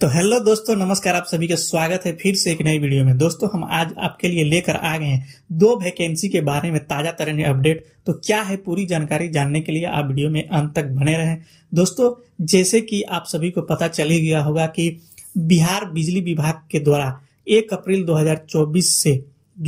तो हेलो दोस्तों नमस्कार आप सभी का स्वागत है फिर से एक नई वीडियो में दोस्तों हम आज आपके लिए लेकर आ गए हैं दो वैकेंसी के बारे में ताजा तरह अपडेट तो क्या है पूरी जानकारी जानने के लिए आप वीडियो में अंत तक बने रहें दोस्तों जैसे कि आप सभी को पता चल ही गया होगा कि बिहार बिजली विभाग के द्वारा एक अप्रैल दो से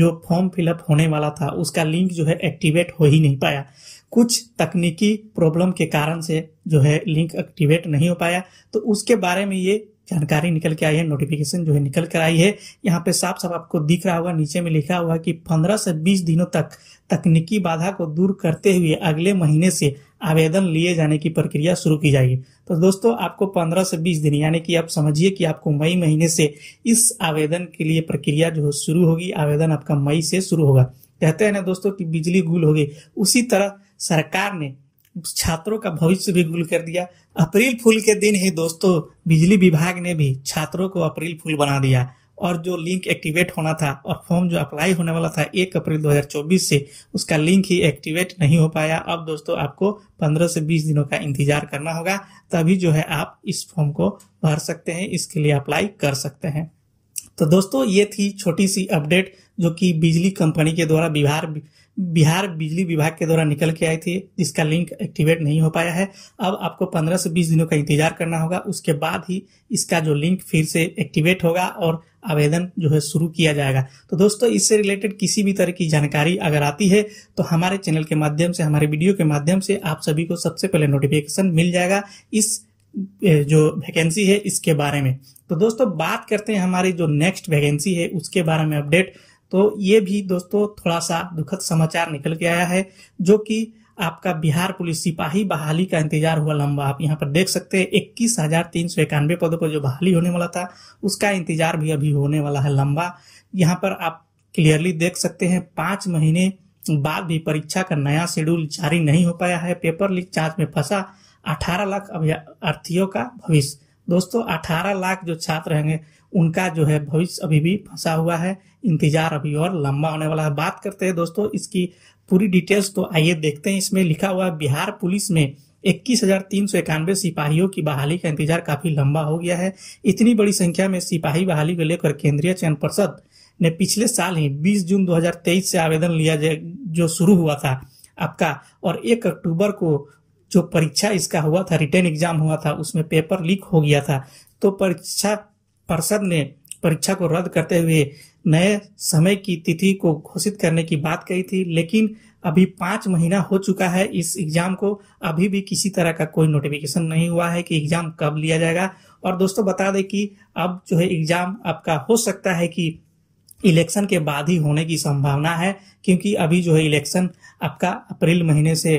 जो फॉर्म फिलअप होने वाला था उसका लिंक जो है एक्टिवेट हो ही नहीं पाया कुछ तकनीकी प्रॉब्लम के कारण से जो है लिंक एक्टिवेट नहीं हो पाया तो उसके बारे में ये जानकारी निकल के आई है नोटिफिकेशन जो है निकल कर आई है यहाँ पे साफ साफ आपको दिख रहा होगा नीचे में लिखा हुआ कि 15 से 20 दिनों तक तकनीकी बाधा को दूर करते हुए अगले महीने से आवेदन लिए जाने की प्रक्रिया शुरू की जाएगी तो दोस्तों आपको 15 से 20 दिन यानी कि आप समझिए कि आपको मई महीने से इस आवेदन के लिए प्रक्रिया जो शुरू होगी आवेदन आपका मई से शुरू होगा कहते हैं ना दोस्तों की बिजली गुल होगी उसी तरह सरकार ने छात्रों का भविष्य भी गुल कर दिया अप्रैल फूल के दिन ही दोस्तों बिजली विभाग ने भी छात्रों को अप्रैल फूल बना दिया और जो लिंक एक्टिवेट होना था और फॉर्म जो अप्लाई होने वाला था एक अप्रैल 2024 से उसका लिंक ही एक्टिवेट नहीं हो पाया अब दोस्तों आपको 15 से 20 दिनों का इंतजार करना होगा तभी जो है आप इस फॉर्म को भर सकते हैं इसके लिए अप्लाई कर सकते हैं तो दोस्तों ये थी छोटी सी अपडेट जो कि बिजली कंपनी के द्वारा बिहार बिहार बिजली विभाग के द्वारा निकल के आई थी जिसका लिंक एक्टिवेट नहीं हो पाया है अब आपको 15 से 20 दिनों का इंतजार करना होगा उसके बाद ही इसका जो लिंक फिर से एक्टिवेट होगा और आवेदन जो है शुरू किया जाएगा तो दोस्तों इससे रिलेटेड किसी भी तरह की जानकारी अगर आती है तो हमारे चैनल के माध्यम से हमारे वीडियो के माध्यम से आप सभी को सबसे पहले नोटिफिकेशन मिल जाएगा इस जो वैकेंसी है इसके बारे में तो दोस्तों बात करते हैं हमारी जो नेक्स्ट वैकेंसी है उसके बारे में अपडेट तो ये भी दोस्तों थोड़ा सा दुखद समाचार निकल के आया है जो कि आपका बिहार पुलिस सिपाही बहाली का इंतजार हुआ लंबा आप यहाँ पर देख सकते हैं इक्कीस हजार तीन सौ इक्यानवे पदों पर जो बहाली होने वाला था उसका इंतजार भी अभी होने वाला है लंबा यहाँ पर आप क्लियरली देख सकते हैं पांच महीने बाद भी परीक्षा का नया शेड्यूल जारी नहीं हो पाया है पेपर लीक जांच में फंसा अठारह लाख अभ्यर्थियों का भविष्य दोस्तों 18 लाख जो छात्र होंगे उनका जो है भविष्य अभी भी फंसा हुआ है इंतजार अभी और लंबा होने वाला है बात करते हैं दोस्तों इसकी पूरी डिटेल्स तो आइए देखते हैं इसमें लिखा हुआ है बिहार पुलिस में इक्कीस हजार तीन सौ इक्यानवे सिपाहियों की बहाली का इंतजार काफी लंबा हो गया है इतनी बड़ी संख्या में सिपाही बहाली को लेकर केंद्रीय चयन पर्षद ने पिछले साल ही 20 जून 2023 से आवेदन लिया जो शुरू हुआ था आपका और एक अक्टूबर को जो परीक्षा इसका हुआ था रिटर्न एग्जाम हुआ था उसमें पेपर लीक हो गया था तो परीक्षा पर्षद ने परीक्षा को रद्द करते हुए नए समय की तिथि को घोषित करने की बात कही थी लेकिन अभी पांच महीना हो चुका है इस एग्ज़ाम को अभी भी किसी तरह का कोई नोटिफिकेशन नहीं हुआ है कि एग्ज़ाम कब लिया जाएगा और दोस्तों बता दें कि अब जो है एग्ज़ाम आपका हो सकता है कि इलेक्शन के बाद ही होने की संभावना है क्योंकि अभी जो है इलेक्शन आपका अप्रैल महीने से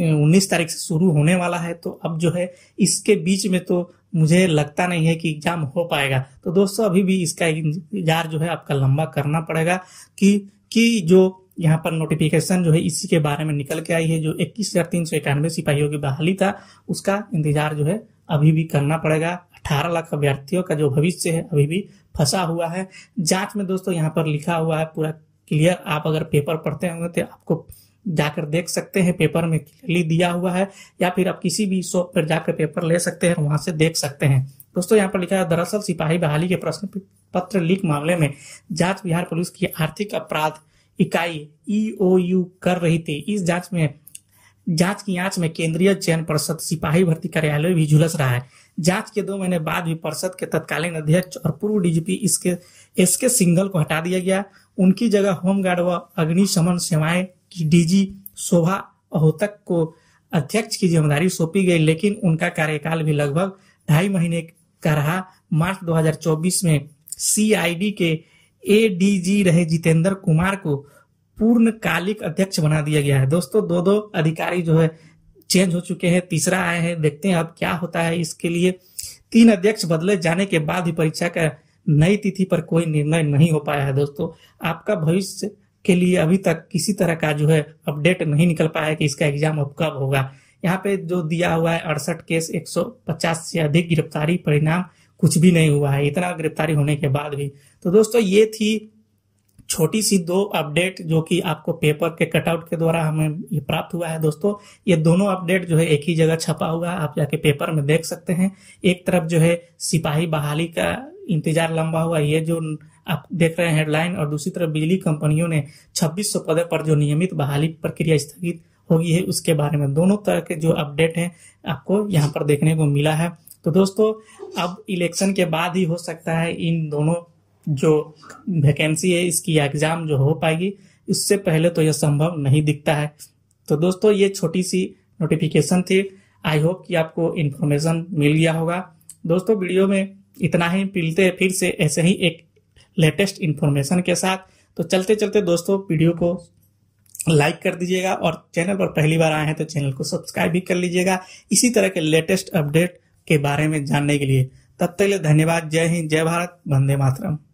उन्नीस तारीख से शुरू होने वाला है तो अब जो है इसके बीच में तो मुझे लगता नहीं है कि एग्जाम हो पाएगा तो दोस्तों अभी भी इसका इंतजार जो है आपका लंबा करना पड़ेगा कि कि जो यहाँ पर नोटिफिकेशन जो है इसी के बारे में निकल के आई है जो इक्कीस हजार तीन सौ इक्यानवे सिपाहियों की बहाली था उसका इंतजार जो है अभी भी करना पड़ेगा अठारह लाख अभ्यर्थियों का जो भविष्य है अभी भी फंसा हुआ है जांच में दोस्तों यहाँ पर लिखा हुआ है पूरा क्लियर आप अगर पेपर पढ़ते होंगे तो आपको जाकर देख सकते हैं पेपर में क्लियरली दिया हुआ है या फिर आप किसी भी शॉप पर जाकर पेपर ले सकते हैं वहां से देख सकते हैं दोस्तों यहाँ पर लिखा है दरअसल सिपाही बहाली के प्रश्न पत्र लीक मामले में जांच बिहार पुलिस की आर्थिक अपराध इकाई ईओ e कर रही थी इस जांच में जांच की जांच में केंद्रीय चयन परिषद सिपाही भर्ती कार्यालय भी झुलस रहा है जांच के दो महीने बाद भी परिषद के तत्कालीन अध्यक्ष और पूर्व डीजीपी इसके एस के सिंघल को हटा दिया गया उनकी जगह होमगार्ड व अग्निशमन सेवाएं की डीजी शोभा अहोतक को अध्यक्ष की जिम्मेदारी सौंपी गई लेकिन उनका कार्यकाल भी लगभग ढाई महीने का रहा मार्च 2024 में सीआईडी के एडीजी रहे जितेंद्र कुमार को पूर्णकालिक अध्यक्ष बना दिया गया है दोस्तों दो दो अधिकारी जो है चेंज हो चुके हैं तीसरा आए हैं देखते हैं अब क्या होता है इसके लिए तीन अध्यक्ष बदले जाने के बाद ही परीक्षा का नई तिथि पर कोई निर्णय नहीं हो पाया है दोस्तों आपका भविष्य के लिए अभी तक किसी तरह का जो है अपडेट नहीं निकल पाया कि इसका एग्जाम अब कब होगा यहाँ पे जो दिया हुआ है अड़सठ केस 150 से अधिक गिरफ्तारी परिणाम कुछ भी नहीं हुआ है इतना गिरफ्तारी होने के बाद भी तो दोस्तों ये थी छोटी सी दो अपडेट जो कि आपको पेपर के कटआउट के द्वारा हमें ये प्राप्त हुआ है दोस्तों ये दोनों अपडेट जो है एक ही जगह छपा हुआ है आप जाके पेपर में देख सकते हैं एक तरफ जो है सिपाही बहाली का इंतजार लंबा हुआ ये जो आप देख रहे हैं हेडलाइन और दूसरी तरफ बिजली कंपनियों ने 2600 पदों पर जो नियमित बहाली प्रक्रिया स्थगित होगी है उसके बारे में दोनों तरह के जो अपडेट हैं आपको यहाँ पर देखने को मिला है तो दोस्तों अब इलेक्शन के बाद ही हो सकता है इन दोनों जो वैकेंसी है इसकी एग्जाम जो हो पाएगी इससे पहले तो यह संभव नहीं दिखता है तो दोस्तों ये छोटी सी नोटिफिकेशन थी आई होप कि आपको इन्फॉर्मेशन मिल गया होगा दोस्तों वीडियो में इतना ही मिलते फिर से ऐसे ही एक लेटेस्ट इन्फॉर्मेशन के साथ तो चलते चलते दोस्तों वीडियो को लाइक कर दीजिएगा और चैनल पर पहली बार आए हैं तो चैनल को सब्सक्राइब भी कर लीजिएगा इसी तरह के लेटेस्ट अपडेट के बारे में जानने के लिए तब तक के लिए धन्यवाद जय हिंद जय भारत वंदे मातरम